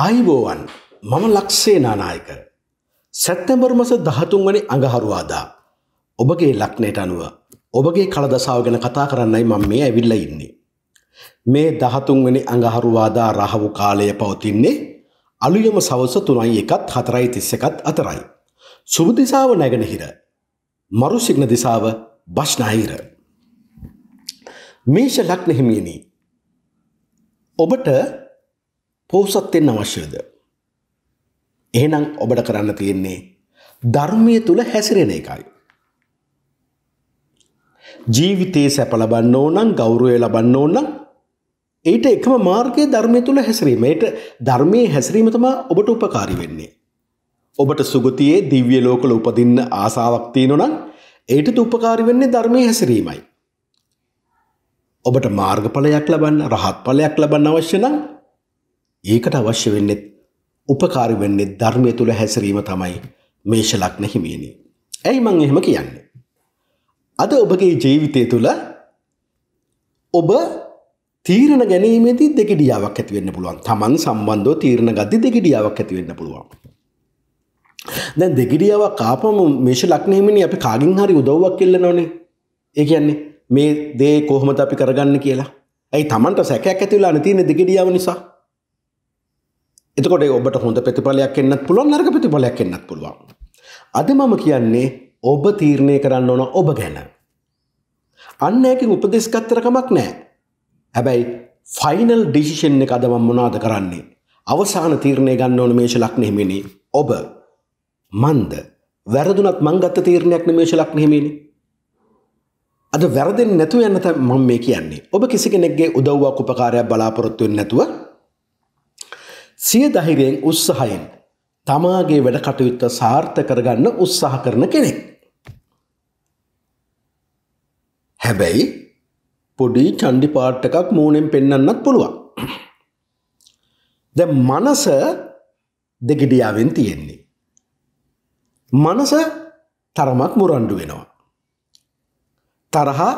ආයිබෝවන් මම ලක්සේ නානායක සැත්තැම්බර් මස දහතුන් වනි අඟහරුවාදා ඔබගේ ලක්නයට අනුව ඔබගේ කළදසාාව ගැන කතා කරන්නයි මං මේ ඇවිල්ල ඉන්නේ මේ දහතුන්වනි අඟහරුවාදා රහවු කාලය පවතින්නේ අලුයම සවස තුනයි එකත් හතරයි තිස්ස එකත් අතරයි සුබදිසාව නැගෙනහිර මරු සිග්න දිසාව භශ්නාහිර මේෂ ලක්නහිමියනී ඔබට පෝසත්වෙන් අවශ්‍යද. එහෙනම් ඔබට කරන්න තියෙන්නේ ධර්මය තුළ හැසිරෙන එකයි. ජීවිතයේ සැප ලබන්න ඕනම් ගෞරවය ලබන්න ඕනම් ඊට එකම මාර්ගයේ ධර්මය තුළ හැසිරීම. ඒට ධර්මයේ හැසිරීම තමයි ඔබට උපකාරී වෙන්නේ. ඔබට සුගතියේ දිව්‍ය ලෝකවල උපදින්න ආසාවක් තියෙනවා නම් ඒට උපකාරී වෙන්නේ ධර්මයේ හැසිරීමයි. ඔබට මාර්ගඵලයක් ලබන්න, රහත් ඵලයක් ලබන්න අවශ්‍ය නම් ඒකට අවශ්‍ය වෙන්නෙත් උපකාරි වෙන්නේ ධර්මය තුළ හැසිරීම තමයි මේෂ ලග්න හිමියනි. ඇයි මං එහෙම කියන්නේ? අද ඔබගේ ජීවිතය තුළ ඔබ තීරණ ගැනීමේදී දෙගිඩියාවක් ඇති වෙන්න පුළුවන්. Taman සම්බන්ධව තීරණ ගද්දි දෙගිඩියාවක් ඇති වෙන්න පුළුවන්. දැන් දෙගිඩියාවක් ආපම මේෂ ලග්න හිමිනි අපි කාගෙන් හරි උදව්වක් ඉල්ලනෝනේ. ඒ කියන්නේ මේ දේ කොහොමද අපි කරගන්නේ කියලා. ඇයි Tamanට සැකයක් ඇති වෙලා නැතිනේ දෙගිඩියාව නිසා? එතකොට ඔබට හොඳ ප්‍රතිඵලයක් එන්නත් පුළුවන් නරක ප්‍රතිඵලයක් එන්නත් පුළුවන්. අද මම කියන්නේ ඔබ තීරණය කරන්න ඕන ඔබ ගැන. අන්න ඒකෙන් උපදෙස් ගන්නකමක් නැහැ. හැබැයි ෆයිනල් ඩිසිෂන් එක අද මම මොනවද කරන්නේ? අවසාන තීරණය ගන්න ඕන මේෂ ලග්න හිමිනේ ඔබ. මන්ද වැරදුනත් මං ගත්ත තීරණයක් නෙමේෂ ලග්න හිමිනේ. අද වැරදෙන්නේ නැතුව යන්න තමයි මම මේ කියන්නේ. ඔබ කිසි කෙනෙක්ගේ උදව්වක් උපකාරයක් බලාපොරොත්තු වෙන්නේ නැතුව සියදහිරයෙන් උත්සාහයෙන් තමාගේ වැඩ කටයුත්ත සාර්ථ කරගන්න උත්සාහ කරන කෙනෙක්. හැබැයි පොඩි චණ්ඩි පාට් එකක් මූනෙන් පෙන්වන්නත් පුළුවන්. දැන් මනස දෙගිඩියාවෙන් තියෙන්නේ. මනස තරමක් මුරණ්ඩු වෙනවා. තරහා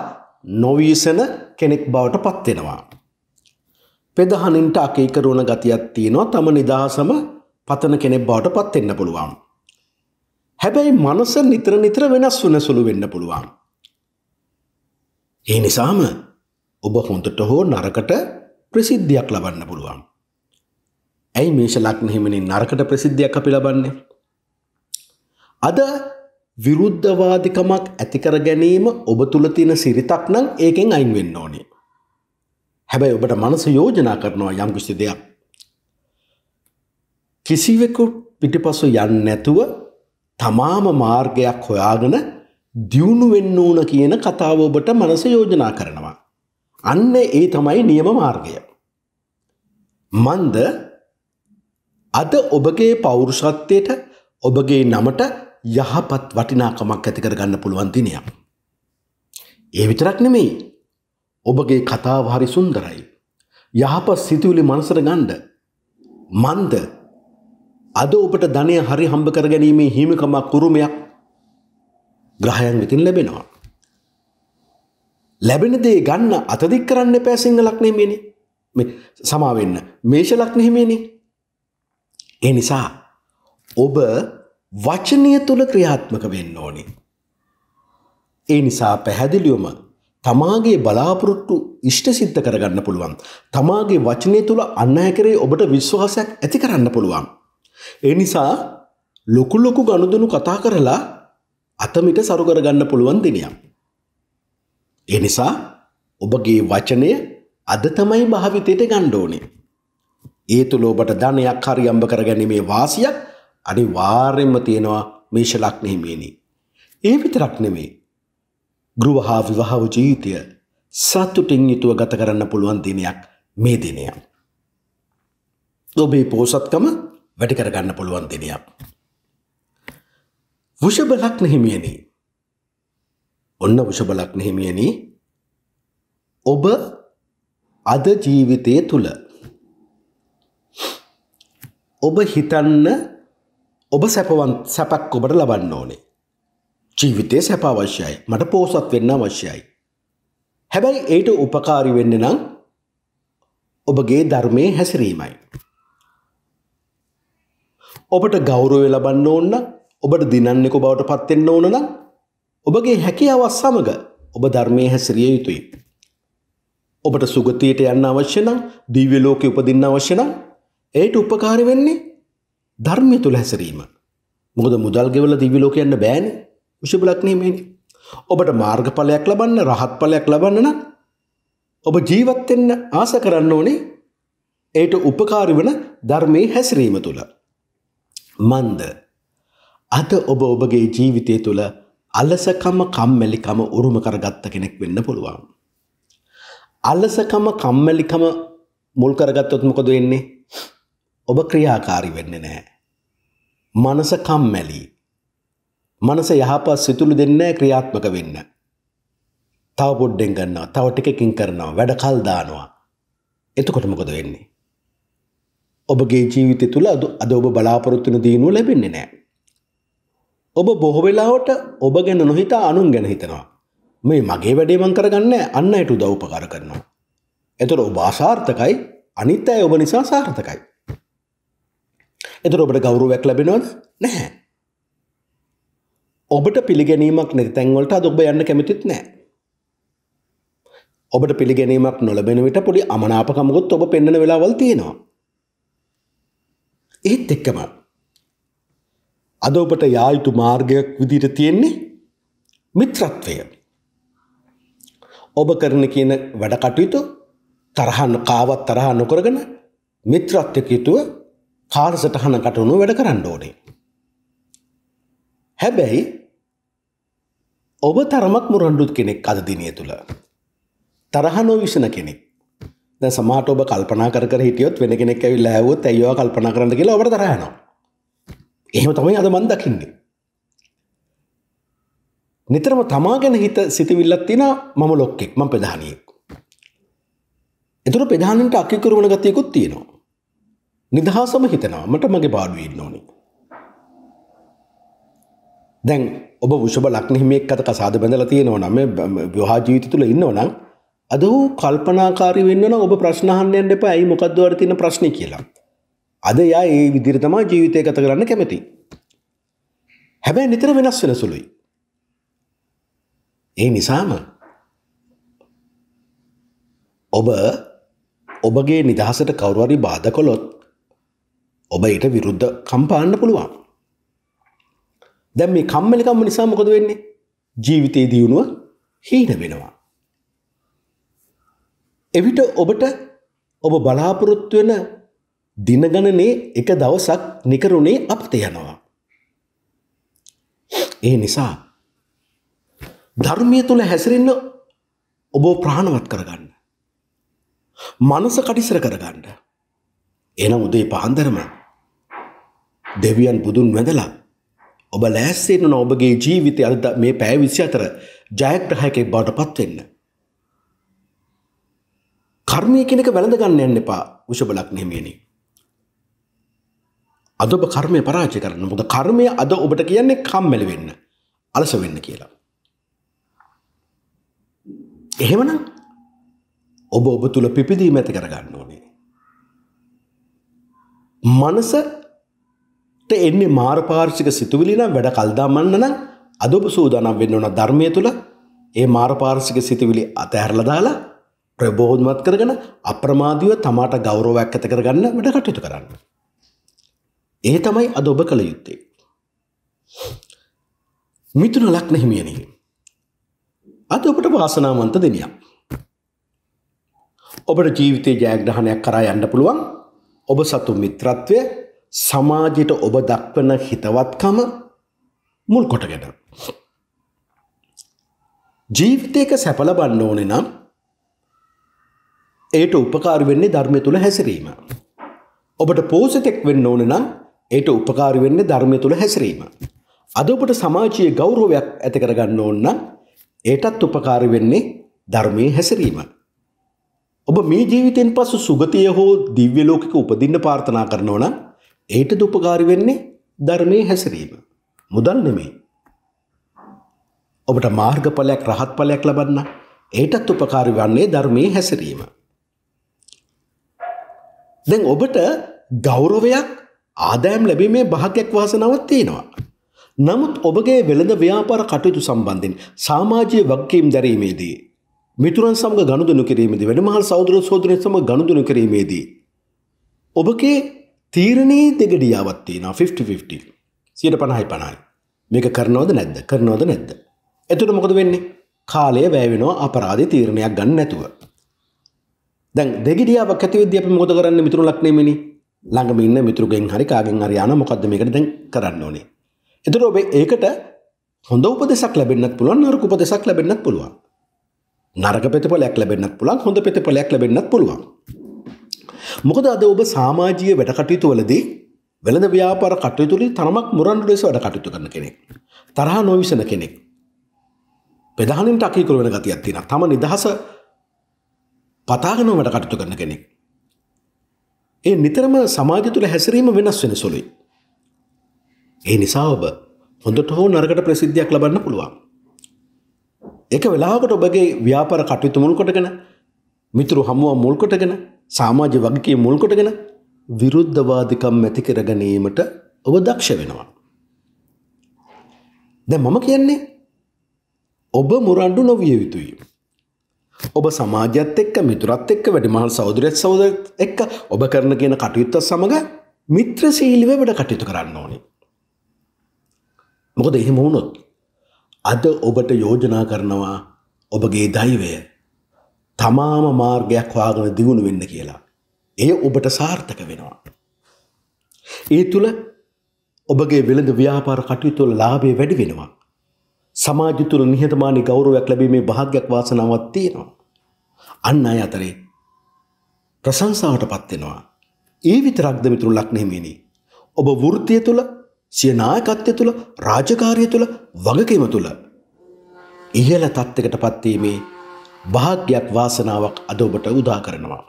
නොවීසන කෙනෙක් බවට පත් වෙනවා. පෙදහනින්ට අකීකරුවන ගතියක් තියෙනවා තම නිදහසම පතන කෙනෙක් බවට පත්වෙන්න පුළුවන්. හැබැයි මනස නිතර නිතර වෙනස් වන සුළු වෙන්න පුළුවන්. ඒ නිසාම ඔබ හොඳට හෝ නරකට ප්‍රසිද්ධියක් ලබන්න පුළුවන්. ඇයි මේෂ ලක්නහිමනි නරකට ප්‍රසිද්ධියක් අපි ලබන්නේ. අද විරුද්ධවාදිකමක් ඇතිකර ගැනීම ඔබ තුළ තියෙන සිරිතක් නම් ඒකෙන් අයින් වෙන්න ඕනේ. හැබැයි ඔබට මනස යෝජනා කරනවා යම් කිසි දෙයක්. කිසිවෙකු පිටිපසු යන්නේ නැතුව තමාම මාර්ගයක් හොයාගෙන දියුණු වෙන්න ඕන කියන කතාව ඔබට මනස යෝජනා කරනවා. අන්න ඒ තමයි නියම මාර්ගය. මන්ද අද ඔබගේ පෞරුෂත්වයට ඔබගේ නමට යහපත් වටිනාකමක් ඇති කරගන්න පුළුවන් දිනයක්. ඒ විතරක් නෙමෙයි ඔබගේ කතාව හරි සුන්දරයි. යහපත් සිතුවිලි මනසට ගන්න. මන්ද අද ඔබට ධනය හරි හම්බ කර ගැනීමේ හිමිකමක් කුරුමයක් ග්‍රහයන් වෙතින් ලැබෙනවා. ලැබෙන දේ ගන්න අතදික් කරන්න එපා සිංහ ලග්නෙ හිමිනේ. මේ සමා වෙන්න. මේෂ ලග්නෙ හිමිනේ. ඒ නිසා ඔබ වචනීය තුල ක්‍රියාත්මක වෙන්න ඕනේ. ඒ නිසා පැහැදිලිවම තමාගේ බලාපොරොට්ටු ඉෂ්ට සිද්ධ කරගන්න පුළුවන්. තමාගේ වචනය තුළ අන්න ඇකරේ ඔබට විශ්වාසයක් ඇති කරන්න පුළුවන්. ඒ නිසා ලොකුල්ලොකු ගණුදනු කතා කරලා අතමිට සරුකරගන්න පුළුවන් දෙනියම්. ඒ නිසා ඔබගේ වචනය අද තමයි භාවිතයට ගණ්ඩෝනේ. ඒ තුළ ඔබට ධනයක් හරියම්භ කරගැනීමේ වාසියක් අනි වාර්යෙන්ම තියෙනවා මේශලක්නෙහිමේනි. ඒ විතරක් නෙමේ ගෘව හා විවාහව ජීවිතය සත්තුටින් යුතුව ගත කරන්න පුළුවන් දිනයක් මේ දිනය. ඔබේ පෝසත්කම වැඩි කරගන්න පුළුවන් දිනයක්. වෘෂභලක් නහිමියනි ඔන්න වෘෂභලක් නහිමියනි ඔබ අද ජීවිතය තුළ ඔබ හිතන්න ඔබ සැපවන් සැපක් ඔබට ලබන්න ඕනේ ජීවිතය සැප අවශ්‍යයි. මට පෝසත් වෙන්න අවශ්‍යයි. හැබැයි ඒට උපකාරි වෙන්න නම් ඔබගේ ධර්මයේ හැසිරීමයි. ඔබට ගෞරවය ලබන්න ඕන නම් ඔබට දිනන්නෙකු බවට පත් වෙන්න ඕන නම් ඔබගේ හැකියාව සමග ඔබ ධර්මයේ හැසිරිය යුතුයි. ඔබට සුගතියට යන්න අවශ්‍ය නම් දිව්‍ය ලෝකෙ උපදින්න අවශ්‍ය නම් ඒට උපකාර වෙන්නේ ධර්මය තුල හැසිරීම. මොකද මුදල් ගෙවලා දිව්‍ය ලෝකෙ යන්න බෑනේ. විශුබලක්නීමේනි. ඔබට මාර්ගඵලයක් ලබන්න රහත්ඵලයක් ලබන්න නම් ඔබ ජීවත් වෙන්න ආස කරන්න ඕනේ ඒට උපකාරී වන ධර්මයේ හැසිරීම තුල. මන්ද අද ඔබ ඔබගේ ජීවිතය තුළ අලසකම කම්මැලිකම උරුම කරගත්ත කෙනෙක් වෙන්න පුළුවන්. අලසකම කම්මැලිකම මුල් කරගත්තොත් මොකද වෙන්නේ? ඔබ ක්‍රියාකාරී වෙන්නේ නැහැ. මනස කම්මැලි. මනස යහපත් සිතුළු දෙන්නේ ක්‍රියාත්මක වෙන්න. තව පොඩ්ඩෙන් ගන්නවා, තව ටිකකින් කරනවා, වැඩ කල් දානවා. එතකොට මොකද වෙන්නේ? ඔබගේ ජීවිතය තුළ අද ඔබ බලාපොරොත්තු වෙන දිනුව ලැබෙන්නේ නැහැ. ඔබ බොහෝ වෙලාවට ඔබ ගැන නොහිතා අනුන් ගැන හිතනවා. මේ මගේ වැඩේ මං කරගන්නේ අන්න අයට උදව් උපකාර කරනවා. එතකොට ඔබ අසාර්ථකයි, අනිත් අය ඔබ නිසා සාර්ථකයි. එතකොට ඔබට ගෞරවයක් ලැබෙනවද? නැහැ. ඔබට පිළිගැනීමක් නැති තැන්වලට අද ඔබ යන්න කැමතිත් නෑ. ඔබට පිළිගැනීමක් නොලබෙන විට පොඩි අමනාපකමකුත් ඔබ පෙන්වන වෙලාවල් තියෙනවා. ඒත් එක්කම අද ඔබට යා යුතු මාර්ගයක් විදිහට තියෙන්නේ මිත්‍රත්වය. ඔබ කරන කියන වැඩ කටයුතු තරහන් කාවත් තරහ නොකරගෙන මිත්‍රත්වයක යුතුව කාර්සටහන කටුණු වැඩ කරන්න ඕනේ. හැබැයි ඔබ තරමක් මුරණ්ඩුත් කෙනෙක් අද දිනය තුළ. තරහ නෝවිෂණ කෙනෙක් ද සමාට ඔබ කල්පනා කර හිටියොත් වෙන කෙනෙක් ඇවිල් ඇවොත් ඇයවා කල්පනා කරන්න කියලා ඔබට තරහනවා. එහෙම තමයි අද මන් දකින්නේ. නිතරම තමා ගැන හිත සිතිවිල්ලක් තින මම ලොක්කෙක් මම ප්‍රධානියෙක්. එතුර ප්‍රධානන්ට අකිකරුවන ගතයකුත් තියෙනවා. නිදහසම හිතනවා මට මගේ බාඩුවෙන්න ඕනේ. දැන් ඔබ විෂභ ලක්නහිමෙක් අත කසාද බැඳලා තියෙනවා නම් විවාහ ජීවිත තුළ ඉන්නවා නම් අද වූ කල්පනාකාරී වෙන්න නම් ඔබ ප්‍රශ්න අහන්න යන්න එපා. ඇයි මොකද්ද වර තියෙන ප්‍රශ්නේ කියලා. අද යා ඒ විදිහට තමයි ජීවිතය ගත කරන්න කැමති. හැබැයි නිතර වෙනස් වෙන සුළුයි. ඒ නිසාම ඔබ ඔබගේ නිදහසට කවුරු හරි බාධා කළොත් ඔබ ඊට විරුද්ධ කම්පාන්න පුළුවන්. දැන් මේ කම්මැලිකම නිසා මොකද වෙන්නේ? ජීවිතයේ දියුණුව හීන වෙනවා. එවිට ඔබට ඔබ බලාපොරොත්තු වෙන දින ගණනේ එක දවසක් නිකරුණේ අපත යනවා. ඒ නිසා ධර්මය තුළ හැසිරෙන්න ඔබ ප්‍රාණවත් කරගන්න. මනස කටිසර කරගන්න. එන උදේ පාන්දරම දෙවියන් බුදුන් වැඳලා ඔබ ලෑස්සෙන්න ඔබගේ ජීවිතය අද මේ පැය විසි අතර ජයග්‍රහයකෙක් බවට පත්වෙන්න. කර්මය කෙනෙක වැළඳගන්න යන්න එපා උෂබලක් නෙමේනි. අද ඔබ කර්මය පරාචි කරන්න මොද කර්මය අද ඔබට කියන්නේ කම්මැලි වෙන්න අලස වෙන්න කියලා. එහෙමන ඔබ ඔබ තුළ පිපිදීම ඇති කරගන්න ඕනේ. මනස ට එන්නේ මාරපාර්ශික සිතුවිලි නම් වැඩ කල්දාමන්න නම් අදොබ සූදානම් වෙන්න ඕන ධර්මය තුළ ඒ මාරපාර්ශික සිතුවිලි අතහැරලා දාලා ප්‍රබෝධමත් කරගෙන අප්‍රමාදීව තමාට ගෞරවයක් ඇත කරගන්න වැඩ කටයුතු කරන්න. ඒ තමයි අද ඔබ කළ යුත්තේ. මිතුන ලක්න හිමියනී. අද ඔබට වාසනාවන්ත දෙනියම්. ඔබට ජීවිතයේ ජයග්‍රහණයක් කරා යන්න පුළුවන් ඔබ සතු මිත්‍රත්වය සමාජයට ඔබ දක්වන හිතවත්කම මුල් කොටගෙන. ජීවිතයක සැපලබන්න ඕනෙ නම් ඒට උපකාර වෙන්නේ ධර්මය තුළ හැසිරීම. ඔබට පෝසිතෙක් වෙන්න ඕන නම් ඒට උපකාර වෙන්නේ ධර්මය තුළ හැසිරීම. අද ඔබට සමාජයේ ගෞරවයක් ඇති කරගන්න ඕන නම් ඒටත් උපකාර වෙන්නේ ධර්මයේ හැසිරීම. ඔබ මේ ජීවිතෙන් පසු සුගතිය හෝ දිව්‍ය ලෝකෙක උපදින්න ප්‍රාර්ථනා කරනවා නම් ඒට දුපකාරි වෙන්නේ ධර්මය හැසිරීම. මුදල් නෙමේ. ඔබට මාර්ගඵලයක් රහත්ඵලයක් ලබන්න ඒටත් උපකාරි වන්නේ ධර්මයේ හැසිරීම. දැන් ඔබට ගෞරවයක් ආදායම් ලැබීමේ භාග්‍යයක් වාසනාවක් තියෙනවා. නමුත් ඔබගේ වෙළඳ ව්‍යාපාර කටයුතු සම්බන්ධයෙන් සමාජීය වගකීම් දැරීමේදී මිතුරන් සමග ගනුදෙනු කිරීමේදී වැඩිමහල් සහෝදර සහෝදරියන් සමග ගනුදෙනු කිරීමේදී ඔබගේ තීරණයේ දෙගඩියාවත් තියෙනවා 50-50. 50යි 50යි. මේක කරනවද නැද්ද? කරනවද නැද්ද? එතකොට මොකද වෙන්නේ? කාලය වැය වෙනවා අපරාධේ තීරණයක් ගන්න නැතුව. දැන් දෙගිඩියාවක් ඇති වෙද්දී අපි මොකද කරන්නේ මිතුරු ලක්නෙමෙනි? ළඟම ඉන්න මිතුරුගෙන් හරි කාගෙන් හරි යනවා මොකද්ද මේකට දැන් කරන්න ඕනේ. එතකොට ඔබ ඒකට හොඳ උපදෙසක් ලැබෙන්නත් පුළුවන් නරක උපදෙසක් ලැබෙන්නත් පුළුවන්. නරක ප්‍රතිඵලයක් ලැබෙන්නත් පුළුවන් හොඳ ප්‍රතිඵලයක් ලැබෙන්නත් පුළුවන්. මොකද අද ඔබ සාමාජීය වැඩකටයුතුවලදී වෙළඳ ව්‍යාපාර කටයුතුලින් තරමක් මුරන්ඩු ලෙස වැඩ කටයුතු කරන කෙනෙක්. තරහා නොවිසන කෙනෙක්. ප්‍රධානෙන් ටකීකුර වෙන ගතියක් තියෙනවා. තම නිදහස පතාගෙන වැඩ කටයුතු කරන කෙනෙක්. ඒ නිතරම සමාජය තුළ හැසිරීම වෙනස් වෙන සුළුයි. ඒ නිසා ඔබ හොඳට හෝ නරකට ප්‍රසිද්ධියක් ලබන්න පුළුවන්. එක වෙලාවකට ඔබගේ ව්‍යාපාර කටයුතු මුල් කොටගෙන මිතුරු හමුව මුල් කොටගෙන සාමාජ්‍ය වගකී මුල්කොටගෙන විරුද්ධවාදිකම් ඇති කර ගැනීමට ඔබ දක්ෂ වෙනවා. දැ මම කියන්නේ ඔබ මුරණ්ඩු නොවිය යුතුයි. ඔබ සමාජත් එක්ක මිතුරත් එක්ක වැඩිමහල් සෞදරයත් සෞදර එක්ක ඔබ කරන කියන කටයුත්ත සමඟ මිත්‍ර සීලිව වැඩ කටයුතු කරන්න ඕනි. මොකද එහෙම වුණොත් අද ඔබට යෝජනා කරනවා ඔබගේ දෛවය තමාම මාර්ගයක් හොයාගෙන දියුණු වෙන්න කියලා. එය ඔබට සාර්ථක වෙනවා. ඒ තුළ ඔබගේ වෙළඳ ව්‍යාපාර කටයුතුවල ලාභය වැඩි වෙනවා. සමාජ තුළ නිහතමානී ගෞරවයක් ලැබීමේ භාග්‍යයක් වාසනාවක් තියෙනවා. අන්න අය අතරේ ප්‍රශංසාවට පත් වෙනවා. ඒ විතරක්ද මිතුරුලක් නෙමෙයි. ඔබ වෘත්තිය තුළ, සිය නායකත්වය තුළ, රාජකාරිය තුළ, වගකීම තුළ ඉහළ තත්ත්වයකට පත් වීමේ භාග්‍යයක් වාසනාවක් අද ඔබට උදා කරනවා.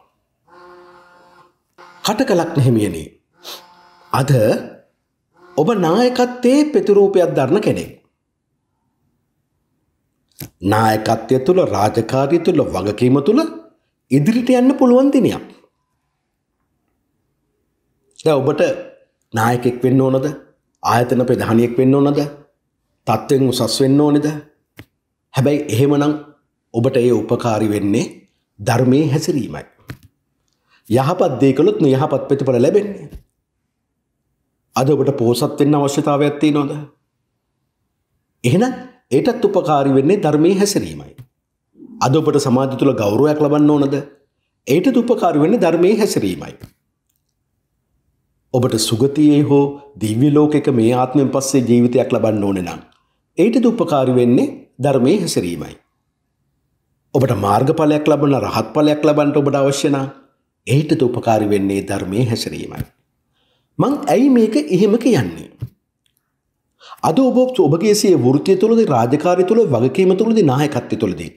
කටකලක් නැහිමියනි. අද ඔබ නායකත්තේ ප්‍රතිරූපයක් දරන කෙනෙක්. නායකත්වය තුළ රාජකාරය තුළ වගකීම තුළ ඉදිරිට යන්න පුළුවන් දිනයක්. දැන් ඔබට නායකෙක් වෙන්න ඕනද? ආයතන ප්‍රධානියෙක් වෙන්න ඕනද? තත්ත්වෙන් උසස් වෙන්න ඕනේද? හැබැයි එහෙමනම් ඔබට ඒ උපකාරි වෙන්නේ ධර්මයේ හැසිරීමයි. යහපත් දේ කළොත් යහපත් ප්‍රතිඵල ලැබෙන්නේ. අද ඔබට පෝසත් වෙන්න අවශ්‍යතාවයක් තියෙනවද? එහෙනම් ඒටත් උපකාරී වෙන්නේ ධර්මයේ හැසිරීමයි. අද ඔබට සමාජ තුළ ගෞරවයක් ලබන්න ඕනද? ඒටත් උපකාරී වෙන්නේ ධර්මයේ හැසිරීමයි. ඔබට සුගතියේ හෝ දිව්‍ය ලෝකයක මේ ආත්මෙන් පස්සේ ජීවිතයක් ලබන්න ඕනේ නම් ඒටත් උපකාරී වෙන්නේ ධර්මයේ හැසිරීමයි. ඔබට මාර්ගඵලයක් ලබන රහත් ඵලයක් ලබන්න ඔබට අවශ්‍ය නම් එහිට උපකාරී වෙන්නේ ධර්මයේ හැසිරීමයි. මං ඇයි මේක එහෙම කියන්නේ? අද ඔබ ඔබගේ සිය වෘත්තිය තුළදී රාජකාරිය තුළ වගකීම තුළදී නායකත්වය තුළදී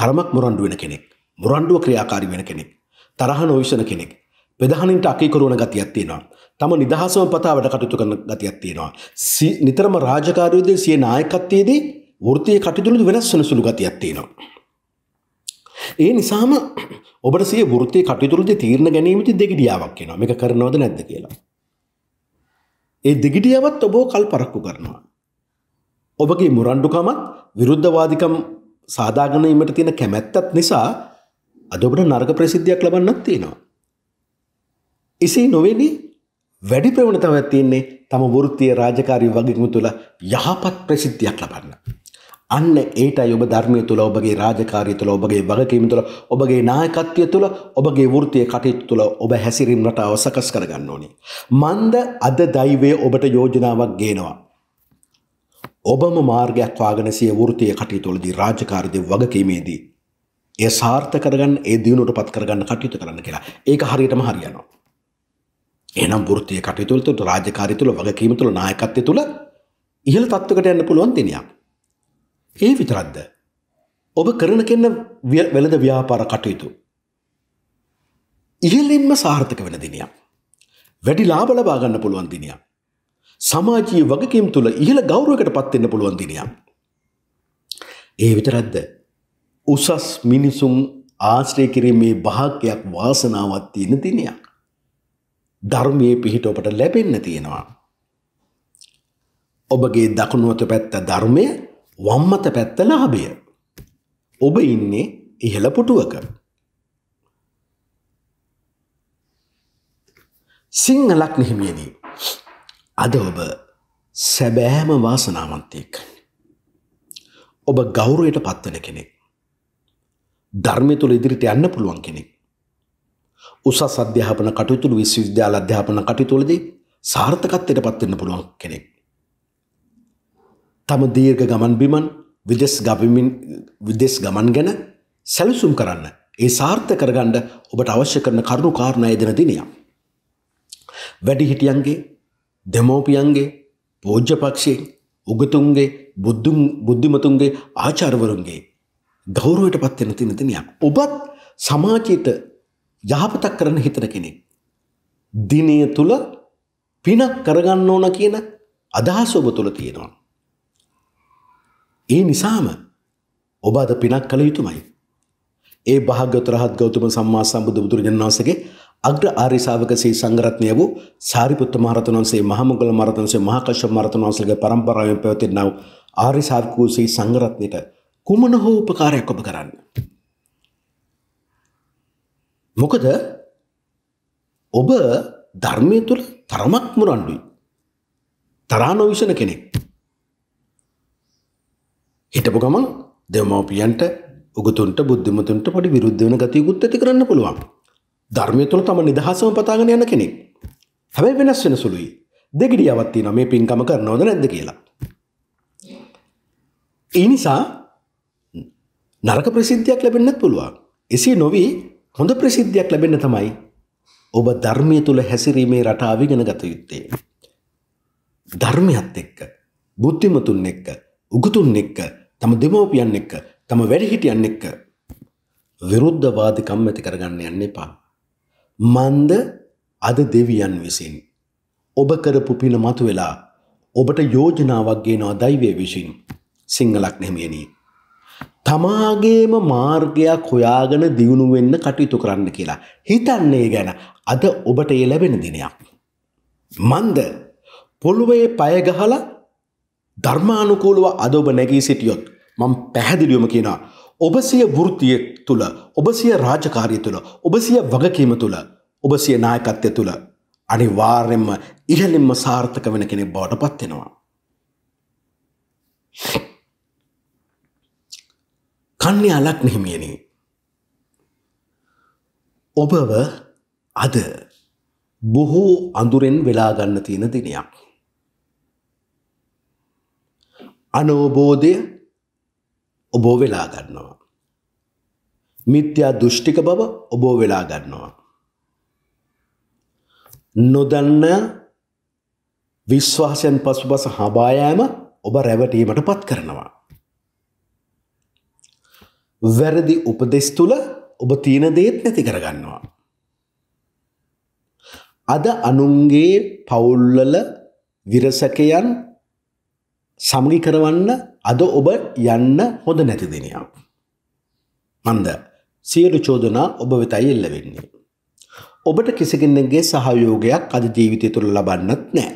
තරමක් මුරණ්ඩු වෙන කෙනෙක්, මුරණ්ඩුව ක්‍රියාකාරී වෙන කෙනෙක්, තරහ නොවිසන කෙනෙක්, ප්‍රධානින්ට අකීකරු වන ගතියක් තියෙනවා. තම නිදහසම පතාවට කටයුතු කරන ගතියක් තියෙනවා. නිතරම රාජකාරියේදී සිය නායකත්වයේදී වෘත්තියේ කටයුතු වල වෙනස් වෙන සුළු ගතියක් තියෙනවා. ඒ නිසාම ඔබට සිය වෘත්තයේ කටයුතුරද තීරණ ගැනීමති දෙගිඩියාවක් එනවා එක කරනවද නැද්ද කියලා. ඒ දෙගිඩියාවත් ඔබෝ කල් පරක්කු කරනවා. ඔබගේ මුරණ්ඩුකමත් විරුද්ධවාදිකම් සාදාගනීමට තියෙන කැමැත්තත් නිසා අදඔබට නර්ග ප්‍රසිද්ධයක් ලබන්නත් තියෙනවා. එසේ නොවෙනි වැඩි ප්‍රවණතාවත් තියන්නේ තම වෘත්තිය රාජකාරී වගේම තුළ යහපත් ප්‍රසිද්ධයක් ලබන්න. අන්න ඒටයි ඔබ ධර්මය තුළ ඔබගේ රාජකාරය තුළ ඔබගේ වගකීම තුළ ඔබගේ නායකත්වය තුළ ඔබගේ වෘතිය කටයුතු තුළ ඔබ හැසිරීම් රටාව සකස් කරගන්න ඕනි. මන්ද අද දෛවය ඔබට යෝජනාවක් ගේනවා. ඔබම මාර්ගයක් වාගෙන සිය වෘතිය කටයුතුවලදී රාජකාරිදය වගකීමේදී. ඒ සාර්ථ කරගන්න ඒ දියුණුට පත් කරගන්න කටයුතු කරන්න කියලා ඒක හරියටම හරියනවා. එනම් ෘතිය කටයුතුලතු රාජකාරි තුළ වගකීම තුළ නායකත්ය තුළ ඉහළ තත්වකට යන්න පුළුවන් තිනයක්. ඒ විතරක්ද. ඔබ කරන කෙන්න වෙළඳ ව්‍යාපාර කටයුතු. ඉහලින්ම සාර්ථක වෙන දිනියක්. වැඩි ලාබ ලබාගන්න පුළුවන් දිනියක්. සමාජී වගකීම් තුළ ඉහළ ගෞරුවකට පත්වෙන්න පුළුවන් දිනියක්. ඒ විතරද්ද උසස් මිනිසුන් ආශ්‍රය කිරීමේ භාග්‍යයක් වාසනාවත් තියෙන දිනයක්. ධර්මයේ පිහිට ඔබට ලැබෙන්න තියෙනවා. ඔබගේ දකුණුවත පැත්ත ධර්මය වම්මත පැත්ත ලාභය. ඔබ ඉන්නේ ඉහළ පුටුවක. සිංහලක් නිහිමියදී. අද ඔබ සැබෑම වාසනාවන්තයෙක්. ඔබ ගෞරයට පත්වන කෙනෙක්. ධර්මය තුළ ඉදිරිට යන්න පුළුවන් කෙනෙක්. උසස් අධ්‍යාපන කටයුතුළු විශ්වවිද්‍යාල අධ්‍යාපන කටයුතුවලදී සාර්ථකත්වයට පත්වෙන්න පුළුවන් කෙනෙක්. තම දීර්ඝ ගමන් බිමන් විදෙස් ගමින් විදෙස් ගමන් ගැන සැලසුම් කරන්න ඒ සාර්ථ කරගණ්ඩ ඔබට අවශ්‍ය කරන කරුණු කාරණය දෙන දිනයක්. වැඩිහිටියන්ගේ දෙමෝපියන්ගේ පෝජ්ජපක්ෂයෙන් උගතුන්ගේ බුද්ධම් බුද්ධිමතුන්ගේ ආචාරවරුන්ගේ ගෞරුවට පත්වෙන තින දිනයක්. ඔබත් සමාජයට යහපතක් කරන හිතන කෙනෙක්. දිනය තුළ පිනක් කරගන්න ඕන කියන අදහස් ඔබ තුළ තියෙනවා. ඒ නිසාම ඔබ අද පිනක් කළ යුතුමයි. ඒ භාග්‍යවතුන් රහත් ගෞතම සම්මා සම්බුදු බුදුරජාණන් වහන්සේගේ අග්‍ර ආර්ය ශා วก සේ සංඝරත්නය වූ සාරිපුත්ත මහ රහතන් වහන්සේ මහා මොග්ගල මහ රහතන් වහන්සේ මහා කශ්‍යප මහ රහතන් වහන්සේගේ પરම්පරාවෙන් පැවතෙනා වූ ආර්ය ශා วก සේ සංඝරත්නයට කුමන හෝ උපකාරයක් ඔබ කරන්න. මොකද ඔබ ධර්මයේ තුල තරමක් මුරණ්ඩුයි. තරහ නොවිසන කෙනෙක්. හිටපු ගමන් දෙමවපියන්ට උගතුන්ට බුද්ධිමතුන්ට පොඩි විරුද්ධ වන ගතියකුත් ඇති කරන්න පුළුවන්. ධර්මය තුළ තම නිදහසම පතාගෙන යන කෙනෙක්. හැබැයි වෙනස් වෙන සුළුයි. දෙගිඩියවත්ති නම මේ පින්කම කරනවද නැද්ද කියලා. ඒ නිසා නරක ප්‍රසිද්ධයක් ලැබෙන්නත් පුළුවන්. එසේ නොවී හොඳ ප්‍රසිද්ධයක් ලැබෙන්න තමයි ඔබ ධර්මය තුළ හැසිරීමේ රටාව ඉගෙන ගත යුත්තේ. ධර්මයත් එක්ක බුද්ධිමතුන් එක්ක උගතුන් එක්ක තම දෙමෝපියන් එක්ක තම වැඩිහිටියන් එක්ක විරුද්ධවාදිකම් ඇති කරගන්න යන්න එපා. මන්ද අද දෙවියන් විසින් ඔබ කරපු පින මතු වෙලා ඔබට යෝජනාවක් ගේනවා දෛවය විසින් සිංහලක් නෙමෙයිනි. තමාගේම මාර්ගයක් හොයාගෙන දියුණු වෙන්න කටයුතු කරන්න කියලා හිතන්නේ ගැන අද ඔබට ඒ ලැබෙන දිනයක්. මන්ද පොළුවේ පය ගහලා ධර්මානුකූලව අද ඔබ නැගී සිටියොත් මම පැහැදිලිවම කියනවා ඔබසිය වෘත්තිය තුළ ඔබසිය රාජකාරිය තුළ ඔබසිය වගකීම තුළ ඔබසිය නායකත්වය තුළ අනිවාර්යෙන්ම ඉහළින්ම සාර්ථක වෙන කෙනෙක් බවට පත්වෙනවා. කන්නේ අලක් නහිමියනී. ඔබව අද බොහෝ අඳුරෙන් වෙලාගන්න තියෙන දිනයක්. අනෝබෝධය ඔබෝ වෙලා ගන්නවා. මිත්‍යා දෘෂ්ටික බව ඔබෝ වෙලා ගන්නවා. නොදන්න විශ්වාසයන් පසුබස හබායෑම ඔබ රැවටීමට පත් කරනවා. වැරදි උපදෙස් තුළ ඔබ තියෙන දේත් නැති කරගන්නවා. අද අනුන්ගේ පවුල්ලල විරසකයන් සමගි කරවන්න අද ඔබ යන්න හොඳ නැති දෙනයක්. මන්ද සියලු චෝදනා ඔබ වෙතයි එල්ල වෙන්නේ. ඔබට කිසිගෙන්නගේ සහයෝගයක් අද ජීවිතය තුළ ලබන්නත් නෑ.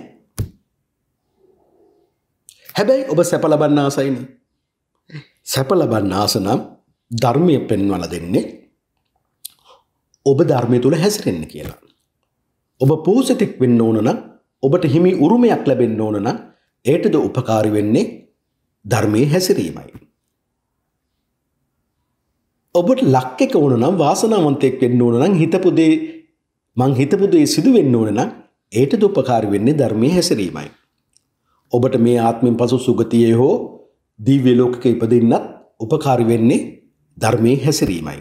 හැබැයි ඔබ සැප ලබන්න ආසයින. සැප ලබන්න ආසනම් ධර්මය පෙන්වල දෙන්නේ ඔබ ධර්මය තුළ හැසිරෙන්න කියලා. ඔබ පූසතෙක් වෙන්න ඕනන ඔබට හිමි උරුමයක් ලැබෙන්න ඕනනම් ඒටද උපකාරි වෙන්නේ ධර්මයේ හැසිරීමයි. ඔබට ලක්කෙක ඕන නම් වාසනාවන්තයෙක් වෙන්න ඕන නම් හිතපු දේ මං හිතපු දේ සිදු වෙන්න ඕන නම් ඒටද උපකාරි වෙන්නේ ධර්මයේ හැසිරීමයි. ඔබට මේ ආත්මෙන් පසු සුගතියේ හෝ දිව්‍ය ලෝකක ඉපදින්නත් උපකාරී වෙන්නේ ධර්මයේ හැසිරීමයි.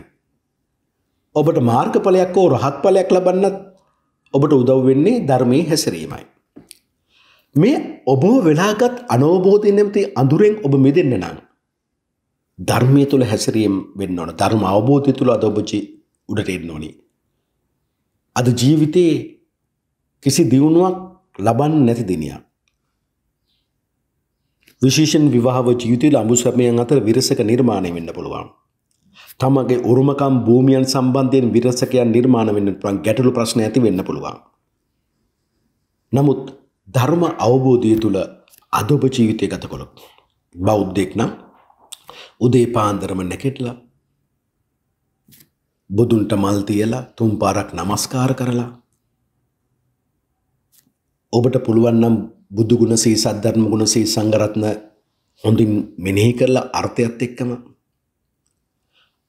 ඔබට මාර්ගඵලයක් හෝ රහත්ඵලයක් ලබන්නත් ඔබට උදව් වෙන්නේ ධර්මයේ හැසිරීමයි. මේ ඔබව වෙලාගත් අනෝබෝධය නැමති අඳුරෙන් ඔබ මෙදන්න නම්. ධර්මය තුළ හැසිරීම් වෙන්න ඕන ධර්ම අවබෝධය තුළ අද ඔබචි උඩටෙන්න ඕනි. අද ජීවිතයේ කිසි දියුණුවක් ලබන් නැති දිනියක්. විශේෂෙන් විවාහව ජීවිතයල අමුසමයන් අතර විරසක නිර්මාණය වෙන්න පුළුවන්. තමගේ උරුමකම් භූමියන් සම්බන්ධයෙන් විරසකයන් නිර්මාණ වෙන්න පුළුවන් ගැටලු ප්‍රශ්න ඇති වෙන්න පුළුවන්. නමුත් ධර්ම අවබෝධය තුළ අද ඔබ ජීවිතය ගත කළොත් බෞද්ධෙක් නම් උදේ පාන්දරම නැකෙටලා බුදුන්ට මල් තියලා තුන් පාරක් নমස්කාර කරලා ඔබට පුළුවන් නම් බුදු ගුණ සී සද්ධර්ම ගුණ සී සංඝරත්න හොඳින් මෙනෙහි කරලා අර්ථයත් එක්කම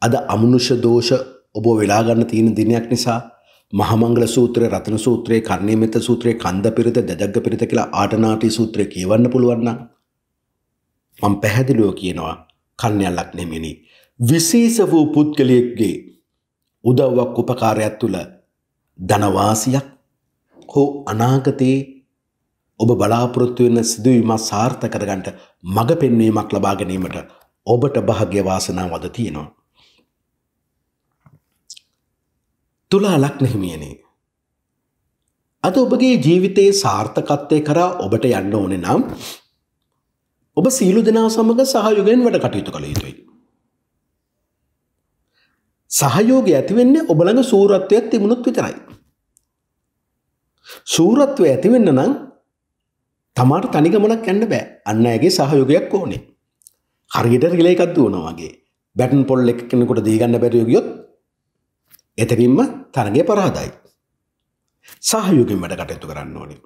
අද අමනුෂ්‍ය දෝෂ ඔබ වෙලා ගන්න තියෙන දිනයක් නිසා මහමංගල සූත්‍රය රතන සූත්‍රයේ කර්ණීමෙත සූත්‍රයේ කන්ද පිරිත දජග්ග පිරිත කියලා ආටනාටි සූත්‍රය කියවන්න පුළුවන් නම් මම පැහැදිලිව කියනවා කන්‍යල්ලක් නෙමෙයි විශේෂ වූ පුද්ගලයෙක්ගේ උදව්වක් උපකාරයක් තුල ධනවාසියක් හෝ අනාගතයේ ඔබ බලාපොරොත්තු වෙන සිදුවීමක් සාර්ථක කරගන්න මඟ පෙන්වීමක් ලබා ගැනීමට ඔබට භාග්‍ය වාසනාවද තියෙනවා තුලා ලක්නහිමියනි. අද ඔබගේ ජීවිතයේ සාර්ථකත්වය කරා ඔබට යන්න ඕනෙ නම් ඔබ සීලු දෙනා සමඟ සහයුගෙන් වැඩ කටයුතු කළ යුතුයි. සහයෝග ඇතිවෙන්නේ ඔබළඟ සූරත්වයක් තිබුණුත් විතරයි. සූරත්වය ඇතිවෙන්න නම් තමාට තනිගමනක් ඇන්න බෑ අන්න ඇගේ සහයෝගයක් ඕනේ. හරියට රිලේකක්ද වනවාගේ බැටන් පොල් එකෙනෙකුට දීගන්න බැරියෝගියොත් එතනින්ම තරගය පරාදයි. සහයෝගෙන් වැඩ කටයුතු කරන්න ඕනි.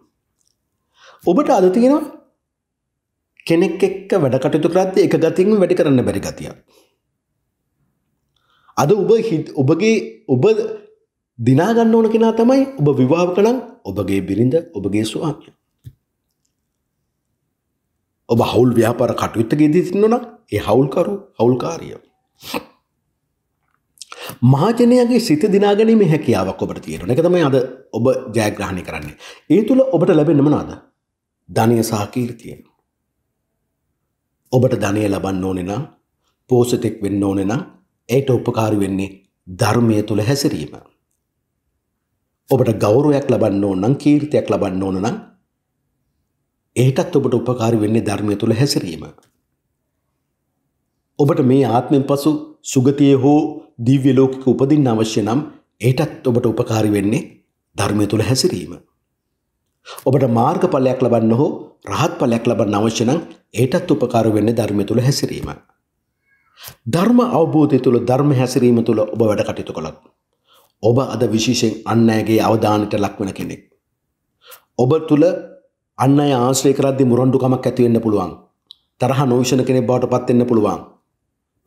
ඔබට අද තියෙනවා කෙනෙක් එක්ක වැඩ කටයුතු කරද්දී එක ගතියින් වැඩි කරන්න බැරි ගතියක්. අද ඔබ ඔබගේ ඔබ දිනා ගන්න ඕන කෙනා තමයි ඔබ විවාහක නම් ඔබගේ බිරිඳ ඔබගේ ස්වාමියා. ඔබ හවුල් ව්‍යාපාර කටයුත්තකදී ඉන්නවා නම් ඒ හවුල්කරු හවුල්කාරියා. මහජනයගේ සිත දිනාගැනීම හැකියාවක් ඔබට තියෙන එක තමයි අද ඔබ ජයග්‍රහණය කරන්නේ. ඒ තුළ ඔබට ලැබෙනමනාද ධනය සහකීර්තියෙන්. ඔබට ධනය ලබන්න ඕනෙනම් පෝසතෙක් වෙන්න ඕනෙනම් ඒයට උපකාරි වෙන්නේ ධර්මය තුළ හැසිරීම. ඔබට ගෞරවයක් ලබන්න ඕනම් කීර්තියක් ලබන්න ඕන නම් ඒටත් ඔබට උපකාරි වෙන්නේ ධර්මය තුළ හැසිරීම. ඔබට මේ ආත්මෙන් පසු සුගතිය හෝ දිව්‍ය ලෝකික උපදින්න අවශ්‍ය නම් ඒටත් ඔබට උපකාරි වෙන්නේ ධර්මය තුළ හැසිරීම. ඔබට මාර්ගඵලයක් ලබන්න හෝ රහත් ඵලයක් ලබන්න අවශ්‍ය නම් ඒටත් උපකාර වෙන්නේ ධර්මය තුළ හැසිරීම. ධර්ම අවබෝධය තුළ ධර්ම හැසිරීම තුළ ඔබ වැඩ කටයුතු කළොත් ඔබ අද විශේෂයෙන් අන් අයගේ අවධානයට ලක් වෙන කෙනෙක්. ඔබ තුළ අන් අය ආශ්‍රය කරද්දී මුරණ්ඩුකමක් ඇති වෙන්න පුළුවන්. තරහ නොවිෂණ කෙනෙක් බවට පත් වෙන්න පුළුවන්.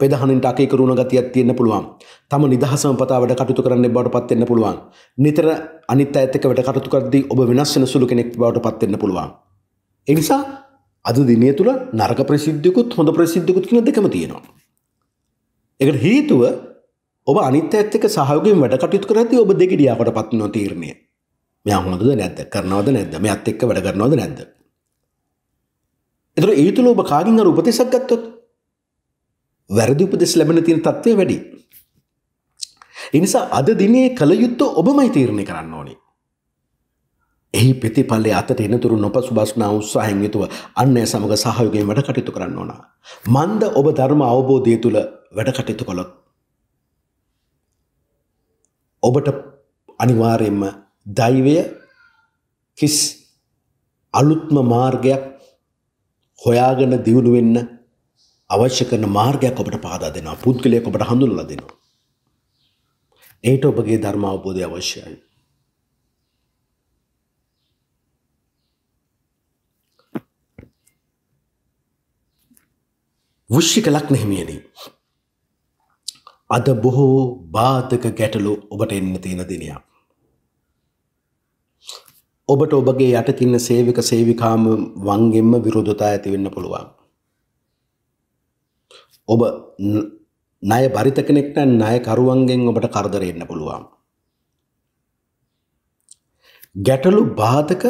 ප්‍රධානින්ට අකීකරුණ ගතියක් තියෙන්න පුළුවන්. තම නිදහසම පතා වැඩ කටයුතු කරන්න බවට පත් වෙන්න පුළුවන්. නිතර අනිත් අයත් එක්ක වැඩ කටයුතු කරද්දී ඔබ වෙනස් වෙන සුළු කෙනෙක් බවට පත් වෙන්න පුළුවන්. ඒ නිසා අද දිනය තුල නරක ප්‍රසිද්ධියකුත් හොඳ ප්‍රසිද්ධියකුත් කියන දෙකම තියෙනවා. ඒකට හේතුව ඔබ අනිත් අයත් එක්ක සහයෝගයෙන් වැඩ කටයුතු කරද්දී ඔබ දෙගිඩියාකට පත් වෙන තීරණය. මෙයා හොඳද නැද්ද? කරනවද නැද්ද? මෙයාත් එක්ක වැඩ කරනවද නැද්ද? ඒතර ඒ තුල ඔබ කාගෙන් අර උපදේශයක් ගත්තොත් වැරදි උපදෙස් ලැබෙන තියෙන තත්ත්වය වැඩි. එනිසා අද දිනේ කළයුත්ත ඔබමයි තීරණය කරන්න ඕනි. එහි ප්‍රතිඵලයේ අතට එනතුරු නොපසුබස්නා උත්සාහයෙන් යුතුව අන්නේ සමග සහයෝගයෙන් වැඩ කටයුතු කරන්න ඕන. මන්ද ඔබ ධර්ම අවබෝධය තුළ වැඩ කටයුතු කළොත් ඔබට අනිවාර්යයෙන්ම දෛවය කිස් අලුත්ම මාර්ගයක් හොයාගෙන දියුණු වෙන්න අවශ්‍ය කරන මාර්ගයක් ඔබට පාදා දෙනවා. පුද්ගලයෙක් ඔබට හඳුන්වලා දෙනවා. ඒට ඔබගේ ධර්ම අවබෝධය අවශ්‍යයි. වෘෂ්ික ලග්න හිමියනි. අද බොහෝ බාධක ගැටලු ඔබට එන්න තියෙන දිනයක්. ඔබට ඔබගේ යටතින්න සේවක සේවිකාම වංගෙන්ම විරෝධතා ඇති වෙන්න පුළුවන්. ඔබ ණය බරිත කෙනෙක් නම් ණයකරුවන්ගෙන් ඔබට කරදර එන්න පුළුවන්. ගැටලු බාධක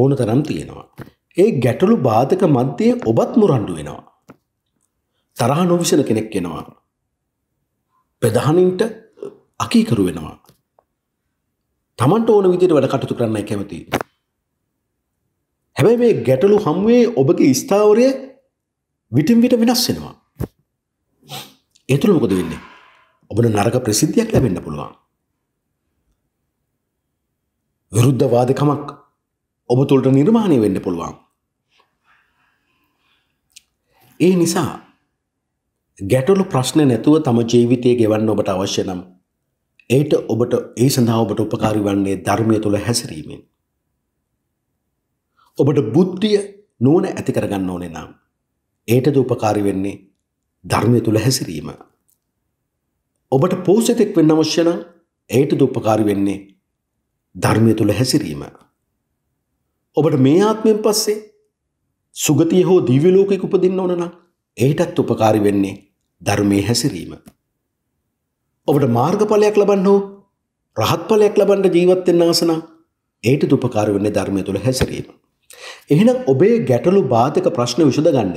ඕන තරම් තියෙනවා. ඒ ගැටලු බාධක මැද්දේ ඔබත් මුරණ්ඩු වෙනවා. තරහ නොවිසන කෙනෙක් වෙනවා. ප්‍රධානින්ට අකීකරු වෙනවා. Tamanට ඕන විදිහට වැඩ කටයුතු කරන්නයි කැමති. හැබැයි මේ ගැටලු හමුවේ ඔබගේ ස්ථාවරය විටින් විට වෙනස් වෙනවා. ඒතුළ මොකද වෙන්නේ ඔබට නරක ප්‍රසිද්ධියක් ලැබෙන්න පුළුවන් විරුද්ධවාදකමක් ඔබ තුළට නිර්මාණය වෙන්න පුළුවන් ඒ නිසා ගැටලු ප්‍රශ්න නැතුව තම ජීවිතය ගෙවන්න ඔබට අවශ්‍ය නම් ඒට ඔබට ඒ සඳහා ඔබට උපකාරි වන්නේ ධර්මය තුළ හැසිරීමෙන්. ඔබට බුද්ධිය නුවන ඇති කරගන්න ඕනේ නම් ඒටද උපකාරි වෙන්නේ ධර්මය තුළ හැසිරීම. ඔබට පෝසතෙක් වෙන්න අවශ්‍යන ඒයට දුප්පකාරි වෙන්නේ ධර්මය තුළ හැසිරීම. ඔබට මේ ආත්මයෙන් පස්සේ සුගතිය හෝ දිවිලෝකෙක උපදින්න ඕන නම් ඒටත් උපකාරි වෙන්නේ ධර්මයේ හැසිරීම. ඔබට මාර්ගඵලයක් ලබන්න හෝ රහත්ඵලයක් ලබන්න ජීවත් වෙන්න ආසන ඒට දුපකාර වෙන්නේ ධර්මය තුළ හැසිරීම. එහෙනම් ඔබේ ගැටලු බාධක ප්‍රශ්න විසඳ ගන්න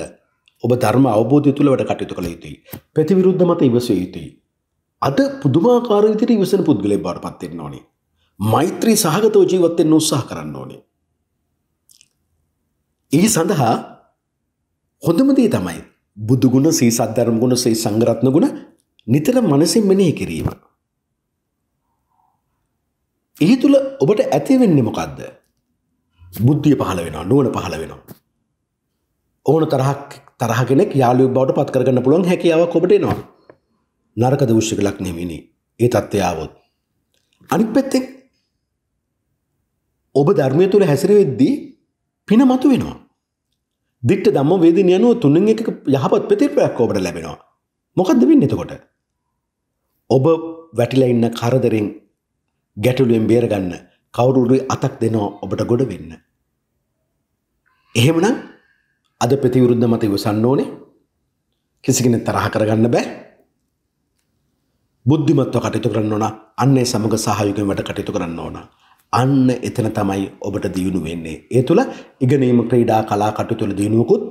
ඔබ ධර්ම අවබෝධය තුළවට කටයුතු කළ යුතුයි. ප්‍රතිවිරුද්ධ මත ඉවසිය යුතුයි. අද පුදුමාකාර විදිහට ඉවසන පුද්ගලයෙක් බවට පත් වෙන්න ඕනේ. මෛත්‍රී සහගතව ජීවත් වෙන්න උත්සාහ කරන්න ඕනේ. ඒ සඳහා හොඳම දේ තමයි බුදු ගුණ, සී සද්ධර්ම ගුණ, සී සංගරත්න ගුණ නිතර මනසින් මෙනෙහි කිරීම. ඒ තුළ ඔබට ඇති වෙන්නේ මොකද්ද? බුද්ධිය පහළ වෙනවා, නුවණ පහළ වෙනවා. ඕන තරහක් තරහගෙනෙක් යාලු බවට පත් කරගන්න පුළුවන් හැකියාව කොබටේනවා. නරක දූෂ්‍යක ලක් නෙමිනි ඒ තත්ත්වයාවොත්. අනිත් පැත්තෙන් ඔබ ධර්මය තුළ හැසිරවෙද්දී පින මතු වෙනවා. දිට්ට දම්ම වේදින යනුව තුන්ෙන් එක යහපත් ප්‍රතිර්පයක් ඔබට ලැබෙනවා. මොකක්ද වෙන්න එතකොට. ඔබ වැටිලා ඉන්න කරදරෙන් ගැටලුවෙන් බේරගන්න කවුරුරුයි අතක් දෙනවා ඔබට ගොඩ වෙන්න. එහෙමනම් අද ප්‍රතිවිරුද්ධ මත ඉවසන්න ඕනේ කිසිගෙන තරහ කරගන්න බෑ බුද්ධිමත්ව කටයුතු කරන්න ඕන අන්නේ සමග සහයෝගයෙන් වැඩ කටයුතු කරන්න ඕන අන්න එතන තමයි ඔබට දියුණු වෙන්නේ ඒ තුළ ඉගෙනීම ක්‍රීඩා කලා කටු තුළ දියුණුවකුත්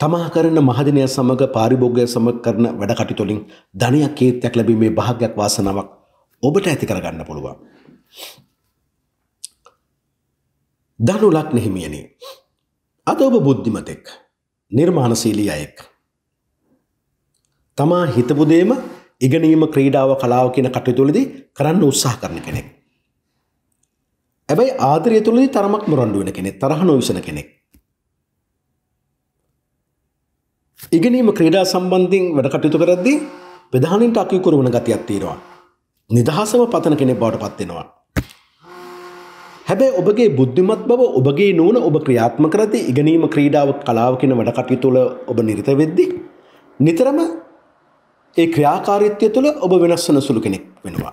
තමා කරන මහදනය සමඟ පාරිභෝගය සමග කරන වැඩ කටතුලින් ධනයක් කේතයක් ලැබීමේ භාගයක් වාසනාවක් ඔබට ඇති කරගන්න පුළුවන්. දනුලක් නෙහිමියනේ අද ඔබ බුද්ධිමතෙක් නිර්මාණශීලී අයෙක්. තමා හිතපුදේම ඉගෙනීම ක්‍රීඩාව කලාව කියන කටයුතුලදී කරන්න උත්සාහ කරන කෙනෙක්. ඇබැයි ආදරය තුළදී තරමක් මුරණ්ඩු වෙන කෙනෙක් තරහ නොවිසන කෙනෙක්. ඉගෙනීම ක්‍රීඩා සම්බන්ධයෙන් වැඩ කටයුතු කරද්දී ප්‍රධානින්ට අකීකුරු වන ගතියක් තියෙනවා. නිදහසම පතන කෙනෙක් බවට පත්වෙනවා. හැබැයි ඔබගේ බුද්ධිමත් බව ඔබගේ නෝන ඔබ ක්‍රියාත්ම කරති ඉගනීම ක්‍රීඩාව කලාව කියන වැඩ කටයුතු තුළ ඔබ නිරත වෙද්දී නිතරම ඒ ක්‍රියාකාරීත්වය තුළ ඔබ වෙනස් වෙන සුළු කෙනෙක් වෙනවා.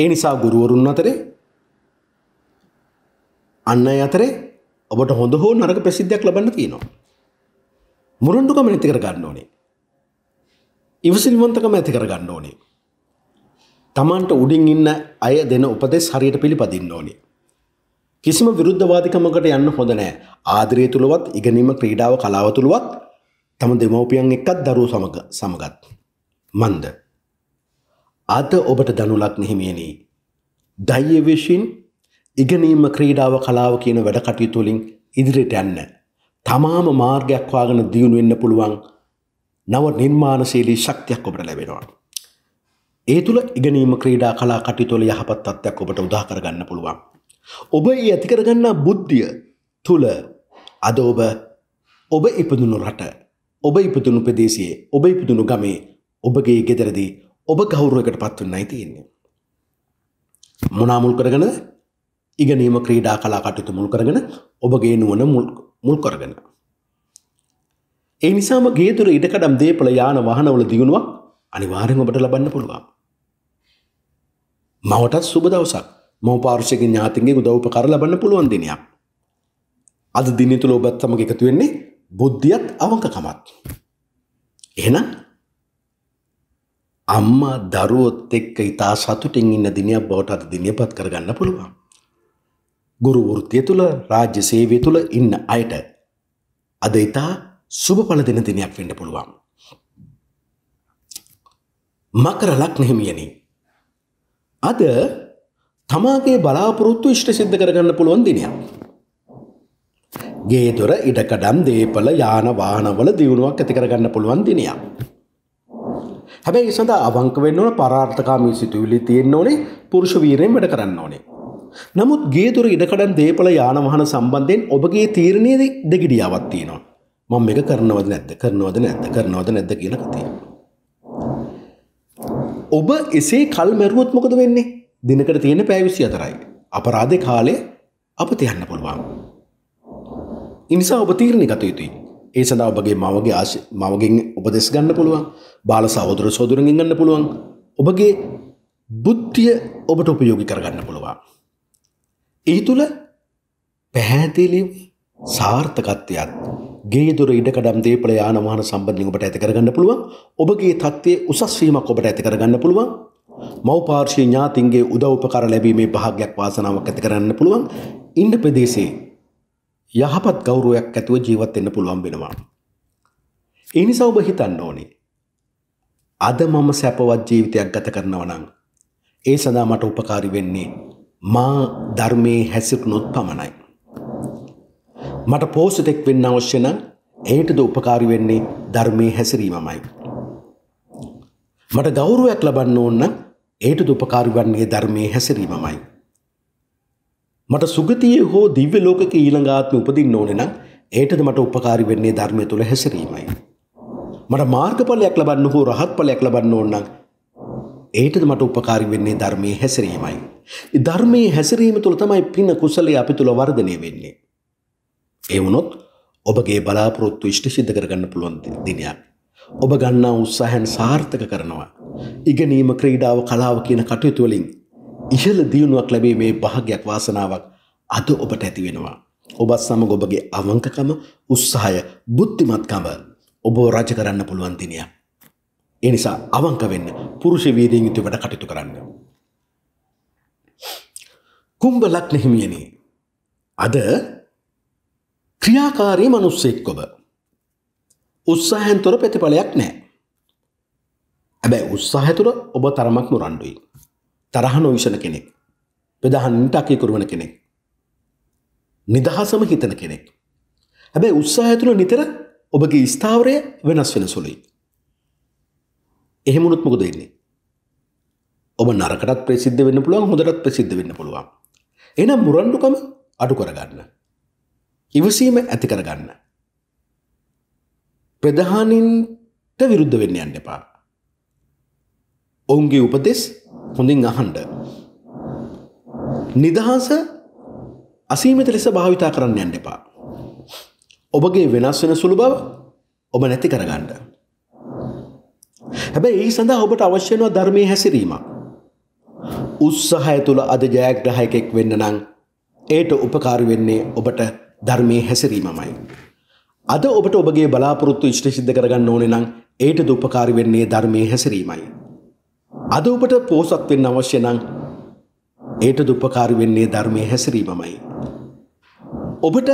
ඒ නිසා ගුරුවරුන් අතරේ අන් අය අතරේ ඔබට හොඳ හෝ නරක ප්‍රසිද්ධියක් ලබන්න තියෙනවා. මුරුණ්ඩුකම නැති කර ගන්න ඕනේ. ඉවසිලිවන්තකම ඇති කර ගන්න ඕනේ. තමන්ට උඩින් ඉන්න අය දෙන උපදෙස් හරියට පිළිපදින්න ඕනි. කිසිම විරුද්ධවාදිකමකට යන්න හොඳ නෑ ආදරය තුළවත් ඉගෙනීම ක්‍රීඩාව කලාව තුළුවත් තම දෙමවපියන් එක්කත් දරුව සමග සමගත්. මන්ද. අද ඔබට දනුලක් නහිමියනී. දයියවිශීන් ඉගෙනීම ක්‍රීඩාව කලාව කියන වැඩ කටයුතුලින් ඉදිරිට යන්න. තමාම මාර්ගයක් වාගෙන දියුණු වෙන්න පුළුවන් නව නිර්මාණශීලී ශක්තියක් ඔබට ලැබෙනවා. ඒ තුළ ඉගෙනීම ක්‍රීඩා කලා කටිතුොල යහපත් අත්යක් ඔබට උදා කරගන්න පුළුවන්. ඔබ ඒ ඇතිකරගන්න බුද්ධිය තුළ අද ඔබ ඔබ ඉපදුණු රට ඔබ ඉපදුණු ප්‍රදේශයේ ඔබ ඉපදුණු ගමේ ඔබගේ ගෙදරදී ඔබ ගෞරුවකට පත්වන්නයි තියෙන්නේ. මොනාමුල් කරගෙන ඉගනීම ක්‍රීඩා කලා කටයුතු මුල් කරගෙන ඔබගේ නුවන මුල් කරගෙන. ඒ නිසාම ගේතුර ඉඩකඩම් දේපල යාන වහනවල දියුණුවක් අනිවාරෙන් ඔබට ලබන්න පුළුවන්. මවටත් සුබ දවසක් මව පාර්ශයක ඥාතින්ගේ උදව්පකර ලබන්න පුළුවන් දිනයක්. අද දින තුළ ඔබත් සමග එකතු වෙන්නේ බුද්ධියත් අවංකකමත්. එහෙනම් අම්මා දරුවොත් එක්ක ඉතා සතුටින් ඉන්න දිනයක් බවට අද දිනයපත් කරගන්න පුළුවන්. ගුරු වෘත්තිය තුළ රාජ්‍ය සේවය තුළ ඉන්න අයට අද ඉතා සුබ පල දෙන දිනයක් වෙන්න පුළුවන්. මකර ලක්නහිමියනේ අද තමාගේ බලාපොරොත්තු ඉෂ්ට සිද්ධ කරගන්න පුළුවන් දිනයක්. ගේ දොර ඉඩකඩම් දේපල යාන වාහනවල දියුණුවක් ඇති කරගන්න පුළුවන් දිනයක්. හැබැයි ඒ සඳහා අවංක වෙන්න ඕන පරාර්ථකාමී සිතුවිලි තියෙන්න ඕනේ පුරුෂ වීරයෙන් වැඩ කරන්න ඕනේ. නමුත් ගේ දොර ඉඩකඩම් දේපල යාන වාහන සම්බන්ධයෙන් ඔබගේ තීරණයේ දෙගිඩියාවක් තියෙනවා. මම මේක කරනවද නැද්ද? කරනවද නැද්ද? කරනවද නැද්ද කියලා කතියි. ඔබ එසේ කල් මැරුවොත් මොකද වෙන්නේ දිනකට තියෙන පෑවිසි අතරයි. අපරාධ කාලේ අප තියන්න පුළුවන්. ඉනිසා ඔබ තීරණ ගත යුතුයි. ඒ සඳහා ඔබගේ මවගේ ආශ මවගෙන් උපදෙස් ගන්න පුළුවන් බාල සහෝදර සෝදරගෙන් ගන්න පුළුවන් ඔබගේ බුද්ධිය ඔබට උපයෝගි කරගන්න පුළුවන්. ඒ තුළ පැහැදිලි සාර්ථකත්වයක් ගේදුර ඉඩකඩම් දේපල යානවාහන සම්බන්ධින් ඔබට ඇති කරගන්න පුළුවන් ඔබගේ තත්ත්වයේ උසස් වීමක් ඔබට ඇති කරගන්න පුළුවන් මව්පාර්ශී ඥාතින්ගේ උදව්පකර ලැබීමේ භාග්‍යයක් වාසනාවක් ඇති කරන්න පුළුවන් ඉන්ඩ ප්‍රදේශයේ යහපත් ගෞරුවයක් ඇතුව ජීවත් එන්න පුළුවන් වෙනවා. ඒ නිසා ඔබ හිතන්න ඕනේ. අද මම සැපවත් ජීවිතයක් ගත කරනව නම් ඒ සඳහා මට උපකාරී වෙන්නේ මා ධර්මයේ හැසිරුණොත් පමණයි. මට පෝසිතෙක් වෙන්න අවශ්‍යන එයටද උපකාරි වෙන්නේ ධර්මය හැසිරීමමයි. මට ගෞරුවයක් ලබන්න ඕන්න ඒට දුපකාරි වන්නේ ධර්මය හැසිරීමමයි. මට සුගතියේ හෝ දිව්‍ය ලෝකක ඊළඟාත්ම උපදින්න ඕනෙන ඒටද මට උපකාරි වෙන්නේ ධර්මය තුළ හැසිරීමයි. මට මාර්ගඵලයක් ලබන්න හෝ රහත් පලයක් ලබන්න ඕන්නක් ඒටද මට උපකාරි වෙන්නේ ධර්මයේ හැසිරීමයි. ධර්මයේ හැසිරීම තුළ තමයි පින කුසලයේ අපි තුළ වර්ධනය වෙන්නේ. ඒ වුණොත් ඔබගේ බලාපොරොත්තු ඉෂ්ට සිද්ධ කරගන්න පුළුවන් දිනයක්. ඔබ ගන්නා උත්සාහයන් සාර්ථක කරනවා. ඉගෙනීම ක්‍රීඩාව කලාව කියන කටයුතු වලින් ඉහළ දියුණුවක් ලැබීමේ භාග්‍යයක් වාසනාවක් අද ඔබට ඇති වෙනවා. ඔබත් සමග ඔබගේ අවංකකම, උත්සාහය, බුද්ධිමත්කම ඔබව රජ කරන්න පුළුවන් දිනයක්. ඒ නිසා අවංක වෙන්න, පුරුෂ වීර්යයෙන් යුතුව වැඩ කටයුතු කරන්න. කුම්භ ලග්න හිමියනි. අද ක්‍රියාකාරී මනුස්සෙක්කොබ උත්සාහන්තොර ප්‍රතිඵලයක් නෑ. ඇබැයි උත්සාහතුර ඔබ තරමක් මුරණ්ඩුයි. තරහ නොවිෂණ කෙනෙක්. පෙදහන්නට අකයකුරුවන කෙනෙක්. නිදහසම හිතන කෙනෙක්. හැබැයි උත්සාහතුළ නිතර ඔබගේ ස්ථාවරය වෙනස් වෙන සුළුයි. එහෙමුණුත් මොකද වෙන්නේ. ඔබ නරකටත් ප්‍රසිද්ධ වෙන්න පුළුවන් හොඳටත් ප්‍රසිද්ධ වෙන්න පුළුවන්. එනම් මුරණ්ඩුකම අඩු කරගන්න. ඉවසීම ඇති කරගන්න. ප්‍රධානින්ට විරුද්ධ වෙන්න යන්න එපා. ඔවුන්ගේ උපදෙස් හොඳින් අහන්ඩ. නිදහස අසීමිත ලෙස භාවිතා කරන්න යන්න එපා. ඔබගේ වෙනස් වෙන සුළු බව ඔබ නැති කරගන්න. හැබැයි ඒ සඳහා ඔබට අවශ්‍යනවා ධර්මය හැසිරීම. උත්සාහය තුළ අද ජයග්‍රහයකෙක් වෙන්න නම් ඒට උපකාරි වෙන්නේ ඔබට ධර්මයේ හැසිරීමමයි. අද ඔබට ඔබගේ බලාපොරොත්තු ඉෂ්ට සිද්ධ කරගන්න ඕනේ නම් ඒටද උපකාරී වෙන්නේ ධර්මයේ හැසිරීමයි. අද ඔබට පෝසත් වෙන්න අවශ්‍ය නම් ඒටද උපකාරී වෙන්නේ ධර්මයේ හැසිරීමමයි. ඔබට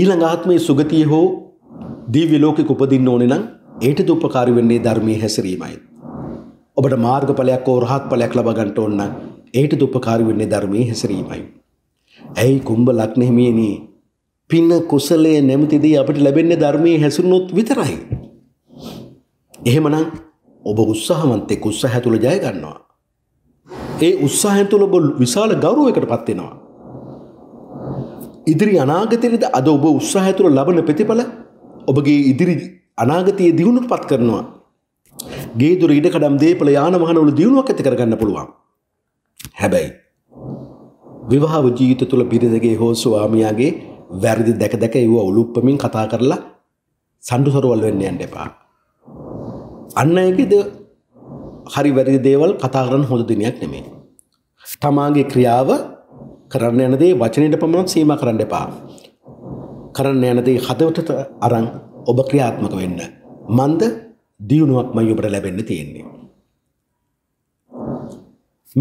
ඊළඟ ආත්මයේ සුගතිය හෝ දිව්‍ය ලෝකෙක උපදින්න ඕනේ නම් ඒටද උපකාරී වෙන්නේ ධර්මයේ හැසිරීමයි. ඔබට මාර්ගඵලයක් හෝ රහත් ඵලයක් ලබා ගන්නට ඕන නම් ඒටද උපකාරී වෙන්නේ ධර්මයේ හැසිරීමයි. ඇයි කුම්භ ලග්න හිමියනේ පින්න කුසලයේ නැමතිදී අපට ලැබෙන්නේ ධර්මයේ හැසුරුනොත් විතරයි. එහෙමනම් ඔබ උත්සාහවන්තේ උත්සාහ තුළ ජය ගන්නවා. ඒ උත්සාහයෙන් තුළ ඔබ විශාල ගෞරවයකට පත් වෙනවා. ඉදිරි අනාගතයේද අද ඔබ උත්සාහය තුළ ලබන ප්‍රතිඵල ඔබගේ ඉදිරි අනාගතයේ දියුණුවටපත් කරනවා. ගේ දොර ඉඩ කඩම් දේපල යාන වාහන වල දියුණුවක් ඇති කරගන්න පුළුවන්. හැබැයි විවාහ ජීවිත තුළ බිරිඳගේ හෝ ස්වාමියාගේ වැරදි දැක දැක ඒව ඔලුප්පමින් කතා කරලා සණ්ඩු සරුවල් වෙන්න යන්න එපා. අන්න ඒකද හරි වැරදි දේවල් කතා කරන්න හොඳ දිනයක් නෙමේ. තමාගේ ක්‍රියාව කරන්න යන දේ වචනයට පමණක් සීමා කරන්න එපා. කරන්න යන දේ හදවතට අරන් ඔබ ක්‍රියාත්මක වෙන්න. මන්ද දියුණුවක්මයි ඔබට ලැබෙන්න තියෙන්නේ.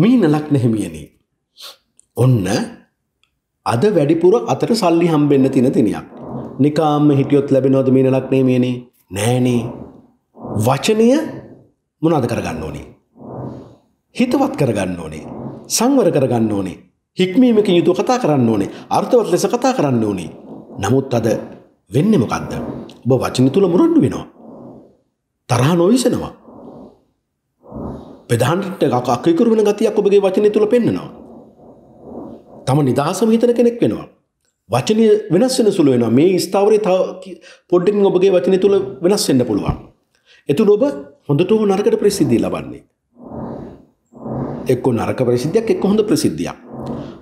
මීනලක් නැහිමියනි. ඔන්න අද වැඩිපුර අතට සල්ලි හම්බෙන්න තින තිනයක්. නිකාම හිටියොත් ලැබෙනෝද මීන ලක්නේ මේනේ නෑනේ. වචනය මොනාද කරගන්න ඕනේ. හිතවත් කරගන්න ඕනේ. සංවර කරගන්න ඕනේ. හික්මීමකින් යුතු කතා කරන්න ඕනේ අර්ථවත් ලෙස කතා කරන්න ඕනේ. නමුත් අද වෙන්න මොකක්ද. ඔබ වචන තුළ මුරණ්ඩු වෙනවා. තරහ නොවිසනවා. ප්‍රධාන්ට අකකරුවෙන ගතියක් ඔබගේ වචනය තුළ පෙන්න්නනවා. තම නිදහසම හිතන කෙනෙක් වෙනවා. වචනය වෙනස් වෙන සුළු වෙනවා මේ ස්ථාවරය තව පොඩ්ඩකින් ඔබගේ වචනය තුළ වෙනස් වෙන්න පුළුවන්. එතුළ ඔබ හොඳටම නරකට ප්‍රසිද්ධිය ලබන්නේ. එක්ක නරක ප්‍රසිද්ධියක් එක්ක හොඳ ප්‍රසිද්ධියක්.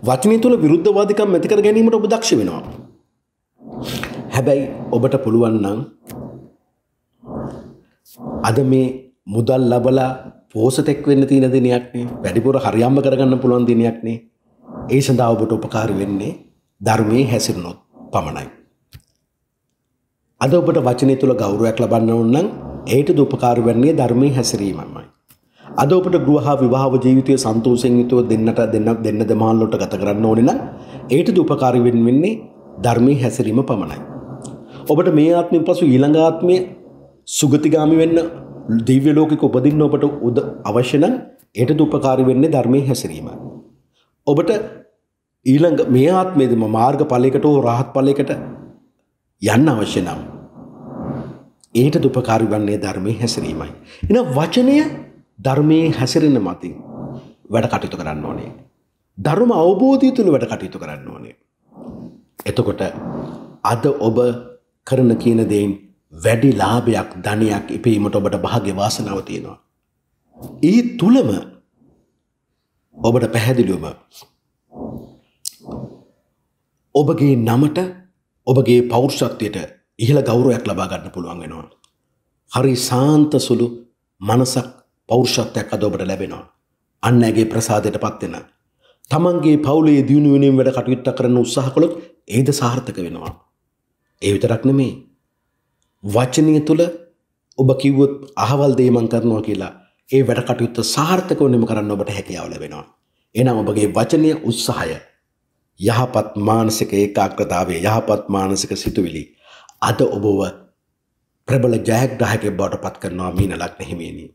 වචනය තුළ විරුද්ධවාදිකම් ඇති කර ගැනීමට ඔබ දක්ෂ වෙනවා. හැබැයි ඔබට පුළුවන් නම් අද මේ මුදල් ලබලා පෝසතෙක් වෙන්න තියෙන දිනයක්නේ වැඩිපුර හරියම්ම කරගන්න පුළුවන් දිනයක්නේ ඒ සඳහා ඔබට උපකාර වෙන්නේ ධර්මයේ හැසිරුණොත් පමණයි. අද ඔබට වචනය තුළ ගෞරවයක් ලබන්න ඕන නම් ඒට උපකාර වෙන්නේ ධර්මයේ හැසිරීමමයි. අද ඔබට ගෘහ විවාහ ජීවිතයේ සන්තෝෂයෙන් යුතුව දෙන්නට දෙන්න දෙන්න දෙමාළොට ගත කරන්න ඕනේ නම් ඒට උපකාර වෙන්නේ ධර්මයේ හැසිරීම පමණයි. ඔබට මේ ආත්මෙන් පසු ඊළඟ ආත්මයේ සුගතිගාමි වෙන්න දිව්‍ය ලෝකෙක උපදින්න ඔබට අවශ්‍ය නම් ඒට උපකාරී වෙන්නේ ධර්මයේ හැසිරීමයි. ඔබට ඊළඟ මේ ආත්මේදම මාර්ග පලයකට හෝ රහත් පලයකට යන්න අවශ්‍ය නම්. ඒට දුපකාරි වන්නේ ධර්මය හැසිරීමයි. එන වචනය ධර්මයේ හැසිරෙන මතින් වැඩ කටයුතු කරන්න ඕනේ. ධර්ම අවබෝධය තුළ වැඩ කටයුතු කරන්න ඕනේ. එතකොට අද ඔබ කරන කියන දෙයින් වැඩි ලාභයක් ධනයක් ඉපීමට ඔබට භාග්‍ය වාසනාව තියෙනවා. ඒ තුළම ඔබට පැහැදිලිවම ඔබගේ නමට ඔබගේ පෞරුෂත්වයට ඉහළ ගෞරවයක් ලබා ගන්න පුළුවන් වෙනවා. හරි සාන්ත සුළු මනසක් පෞරුෂත්වයක් අද ඔබට ලැබෙනවා. අන්න ඇගේ ප්‍රසාදයට පත් වෙන. තමන්ගේ පවුලේ දියුණු වෙනුවෙන් වැඩ කටයුත්ත කරන්න උත්සාහ කළොත් ඒද සාර්ථක වෙනවා. ඒ විතරක් නෙමේ. වචනය තුළ ඔබ කිව්වොත් අහවල් දේමන් කරනවා කියලා ඒ වැඩ කටයුත්ත සාර්ථකව නිම කරන්න ඔබට හැකියාව ලැබෙනවා. එනම් ඔබගේ වචනය උත්සාහය යහපත් මානසික ඒකාග්‍රතාවයේ යහපත් මානසික සිතුවිලි අද ඔබව ප්‍රබල ජයග්‍රාහකයෙක් බවට පත් කරනවා මීන ලග්න හිමියනි.